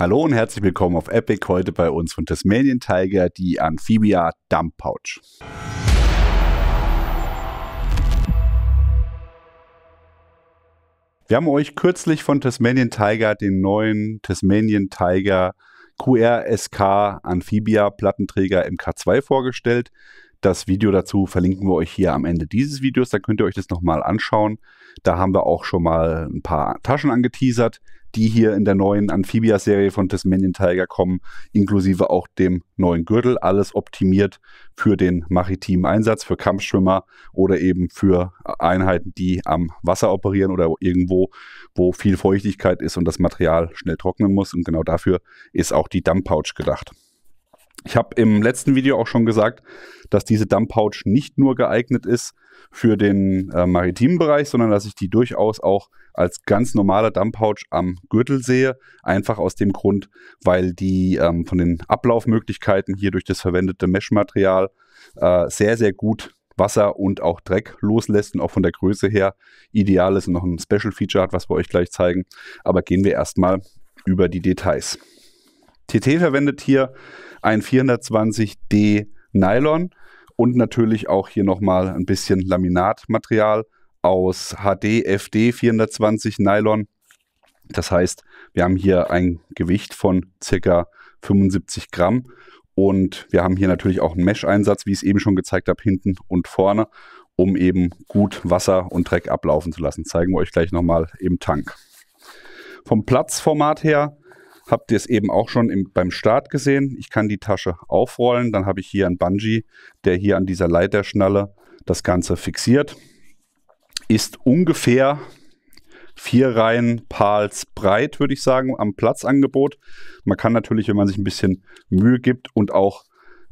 Hallo und herzlich willkommen auf Epic. Heute bei uns von Tasmanian Tiger die Amphibia Dump Pouch. Wir haben euch kürzlich von Tasmanian Tiger den neuen Tasmanian Tiger QRSK Amphibia Plattenträger MK2 vorgestellt. Das Video dazu verlinken wir euch hier am Ende dieses Videos. Da könnt ihr euch das nochmal anschauen. Da haben wir auch schon mal ein paar Taschen angeteasert die hier in der neuen Amphibia-Serie von Tasmanian Tiger kommen, inklusive auch dem neuen Gürtel. Alles optimiert für den maritimen Einsatz, für Kampfschwimmer oder eben für Einheiten, die am Wasser operieren oder irgendwo, wo viel Feuchtigkeit ist und das Material schnell trocknen muss. Und genau dafür ist auch die Dump Pouch gedacht. Ich habe im letzten Video auch schon gesagt, dass diese Dump-Pouch nicht nur geeignet ist für den äh, maritimen Bereich, sondern dass ich die durchaus auch als ganz normaler Dump-Pouch am Gürtel sehe. Einfach aus dem Grund, weil die ähm, von den Ablaufmöglichkeiten hier durch das verwendete Mesh-Material äh, sehr, sehr gut Wasser und auch Dreck loslässt und auch von der Größe her ideal ist und noch ein Special-Feature hat, was wir euch gleich zeigen. Aber gehen wir erstmal über die Details. TT verwendet hier ein 420D Nylon und natürlich auch hier nochmal ein bisschen Laminatmaterial aus HDFD 420 Nylon. Das heißt, wir haben hier ein Gewicht von ca. 75 Gramm und wir haben hier natürlich auch einen Mesh-Einsatz, wie ich es eben schon gezeigt habe, hinten und vorne, um eben gut Wasser und Dreck ablaufen zu lassen. Zeigen wir euch gleich nochmal im Tank. Vom Platzformat her Habt ihr es eben auch schon im, beim Start gesehen? Ich kann die Tasche aufrollen, dann habe ich hier einen Bungee, der hier an dieser Leiterschnalle das Ganze fixiert. Ist ungefähr vier Reihen Pals breit, würde ich sagen, am Platzangebot. Man kann natürlich, wenn man sich ein bisschen Mühe gibt und auch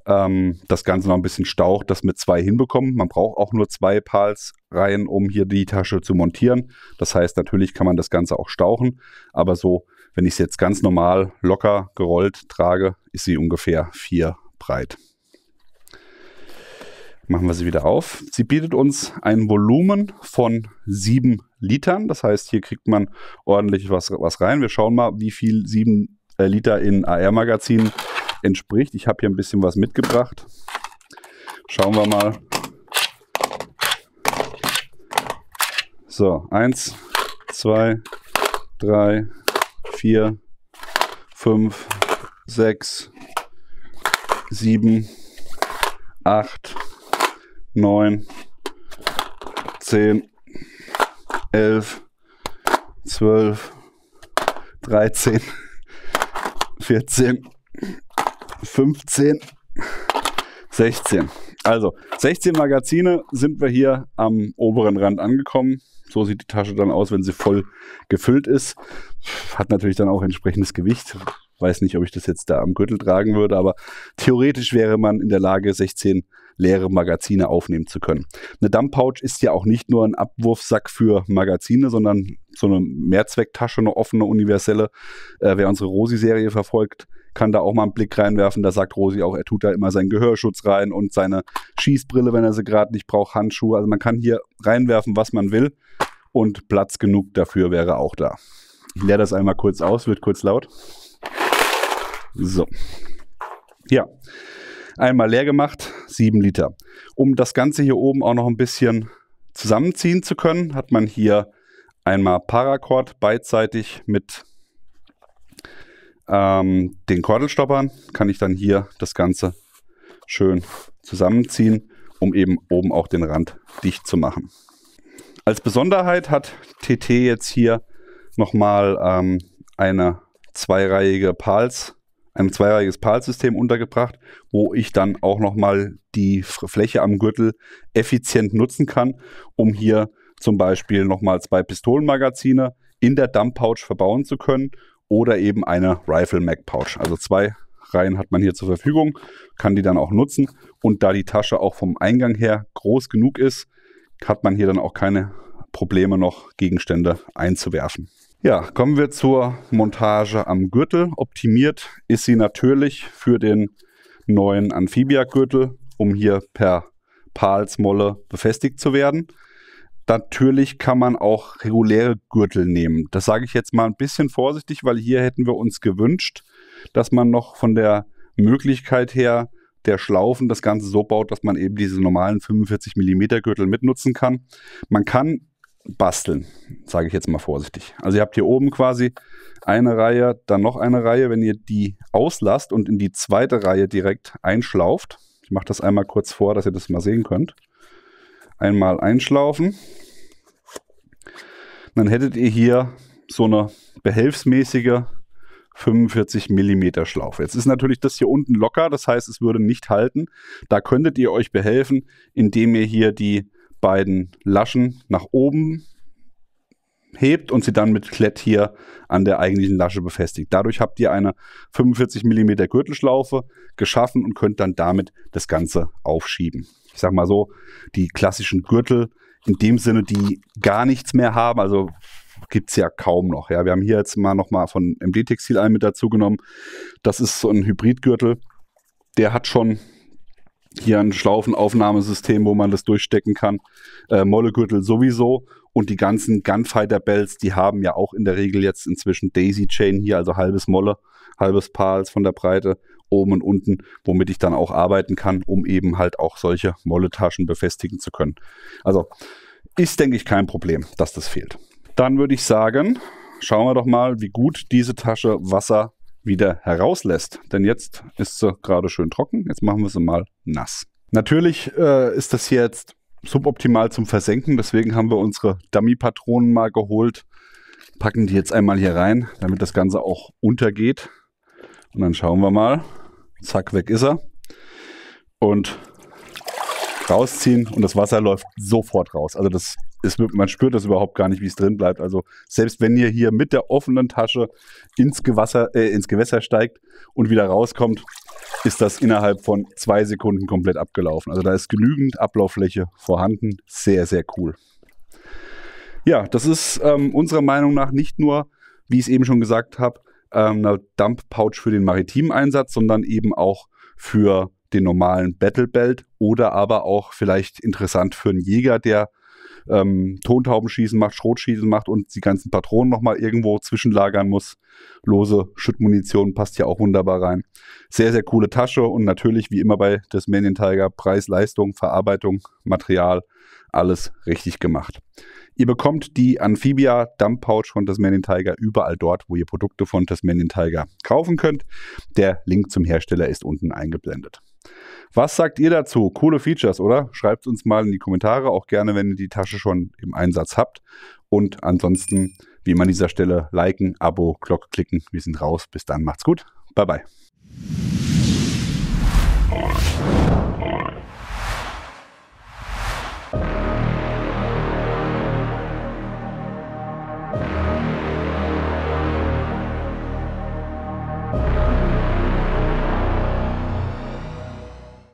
ähm, das Ganze noch ein bisschen staucht, das mit zwei hinbekommen. Man braucht auch nur zwei Pals Reihen, um hier die Tasche zu montieren. Das heißt, natürlich kann man das Ganze auch stauchen, aber so wenn ich es jetzt ganz normal locker gerollt trage, ist sie ungefähr vier breit. Machen wir sie wieder auf. Sie bietet uns ein Volumen von sieben Litern. Das heißt, hier kriegt man ordentlich was, was rein. Wir schauen mal, wie viel sieben äh, Liter in AR-Magazinen entspricht. Ich habe hier ein bisschen was mitgebracht. Schauen wir mal. So, eins, zwei, drei, vier, fünf, sechs, sieben, acht, neun, zehn, elf, zwölf, dreizehn, vierzehn, fünfzehn, sechzehn. Also, 16 Magazine sind wir hier am oberen Rand angekommen. So sieht die Tasche dann aus, wenn sie voll gefüllt ist. Hat natürlich dann auch entsprechendes Gewicht. Weiß nicht, ob ich das jetzt da am Gürtel tragen würde, aber theoretisch wäre man in der Lage, 16 Magazine leere Magazine aufnehmen zu können. Eine Dump Pouch ist ja auch nicht nur ein Abwurfsack für Magazine, sondern so eine Mehrzwecktasche, eine offene, universelle. Äh, wer unsere Rosi-Serie verfolgt, kann da auch mal einen Blick reinwerfen. Da sagt Rosi auch, er tut da immer seinen Gehörschutz rein und seine Schießbrille, wenn er sie gerade nicht braucht, Handschuhe. Also man kann hier reinwerfen, was man will und Platz genug dafür wäre auch da. Ich leere das einmal kurz aus, wird kurz laut. So. Ja, einmal leer gemacht, 7 Liter. Um das Ganze hier oben auch noch ein bisschen zusammenziehen zu können, hat man hier einmal Paracord beidseitig mit ähm, den Kordelstoppern. Kann ich dann hier das Ganze schön zusammenziehen, um eben oben auch den Rand dicht zu machen. Als Besonderheit hat TT jetzt hier nochmal ähm, eine zweireihige Pals ein zweireihiges PAL-System untergebracht, wo ich dann auch nochmal die Fläche am Gürtel effizient nutzen kann, um hier zum Beispiel nochmal zwei Pistolenmagazine in der Dump-Pouch verbauen zu können oder eben eine Rifle-Mag-Pouch. Also zwei Reihen hat man hier zur Verfügung, kann die dann auch nutzen. Und da die Tasche auch vom Eingang her groß genug ist, hat man hier dann auch keine Probleme noch Gegenstände einzuwerfen. Ja, kommen wir zur Montage am Gürtel. Optimiert ist sie natürlich für den neuen Amphibia-Gürtel, um hier per Palsmolle befestigt zu werden. Natürlich kann man auch reguläre Gürtel nehmen. Das sage ich jetzt mal ein bisschen vorsichtig, weil hier hätten wir uns gewünscht, dass man noch von der Möglichkeit her der Schlaufen das Ganze so baut, dass man eben diese normalen 45 mm Gürtel mitnutzen kann. Man kann basteln, sage ich jetzt mal vorsichtig. Also ihr habt hier oben quasi eine Reihe, dann noch eine Reihe. Wenn ihr die auslasst und in die zweite Reihe direkt einschlauft, ich mache das einmal kurz vor, dass ihr das mal sehen könnt. Einmal einschlaufen. Dann hättet ihr hier so eine behelfsmäßige 45 mm Schlaufe. Jetzt ist natürlich das hier unten locker, das heißt, es würde nicht halten. Da könntet ihr euch behelfen, indem ihr hier die beiden Laschen nach oben hebt und sie dann mit Klett hier an der eigentlichen Lasche befestigt. Dadurch habt ihr eine 45 mm Gürtelschlaufe geschaffen und könnt dann damit das Ganze aufschieben. Ich sag mal so, die klassischen Gürtel in dem Sinne, die gar nichts mehr haben, also gibt es ja kaum noch. Ja, wir haben hier jetzt mal nochmal von MD Textil einen mit dazu genommen. Das ist so ein Hybridgürtel. Der hat schon hier ein Schlaufenaufnahmesystem, wo man das durchstecken kann. Äh, Mollegürtel sowieso. Und die ganzen gunfighter bells die haben ja auch in der Regel jetzt inzwischen Daisy-Chain hier, also halbes Molle, halbes Pals von der Breite, oben und unten, womit ich dann auch arbeiten kann, um eben halt auch solche Molle-Taschen befestigen zu können. Also ist, denke ich, kein Problem, dass das fehlt. Dann würde ich sagen, schauen wir doch mal, wie gut diese Tasche Wasser wieder herauslässt. Denn jetzt ist sie gerade schön trocken, jetzt machen wir sie mal nass. Natürlich äh, ist das hier jetzt suboptimal zum Versenken, deswegen haben wir unsere Dummy-Patronen mal geholt, packen die jetzt einmal hier rein, damit das Ganze auch untergeht. Und dann schauen wir mal. Zack, weg ist er. Und rausziehen und das Wasser läuft sofort raus. Also das das wird, man spürt das überhaupt gar nicht, wie es drin bleibt. Also selbst wenn ihr hier mit der offenen Tasche ins, Gewasser, äh, ins Gewässer steigt und wieder rauskommt, ist das innerhalb von zwei Sekunden komplett abgelaufen. Also da ist genügend Ablauffläche vorhanden. Sehr, sehr cool. Ja, das ist ähm, unserer Meinung nach nicht nur, wie ich es eben schon gesagt habe, ähm, eine Dump-Pouch für den maritimen Einsatz, sondern eben auch für den normalen Battle Belt oder aber auch vielleicht interessant für einen Jäger, der ähm, Tontaubenschießen macht, Schrotschießen macht und die ganzen Patronen nochmal irgendwo zwischenlagern muss. Lose Schüttmunition passt ja auch wunderbar rein. Sehr, sehr coole Tasche und natürlich wie immer bei Tasmanian Tiger Preis, Leistung, Verarbeitung, Material, alles richtig gemacht. Ihr bekommt die Amphibia Dump Pouch von Tasmanian Tiger überall dort, wo ihr Produkte von Tasmanian Tiger kaufen könnt. Der Link zum Hersteller ist unten eingeblendet. Was sagt ihr dazu? Coole Features, oder? Schreibt uns mal in die Kommentare, auch gerne, wenn ihr die Tasche schon im Einsatz habt. Und ansonsten, wie immer an dieser Stelle, liken, Abo, Glocke klicken. Wir sind raus. Bis dann, macht's gut. Bye bye.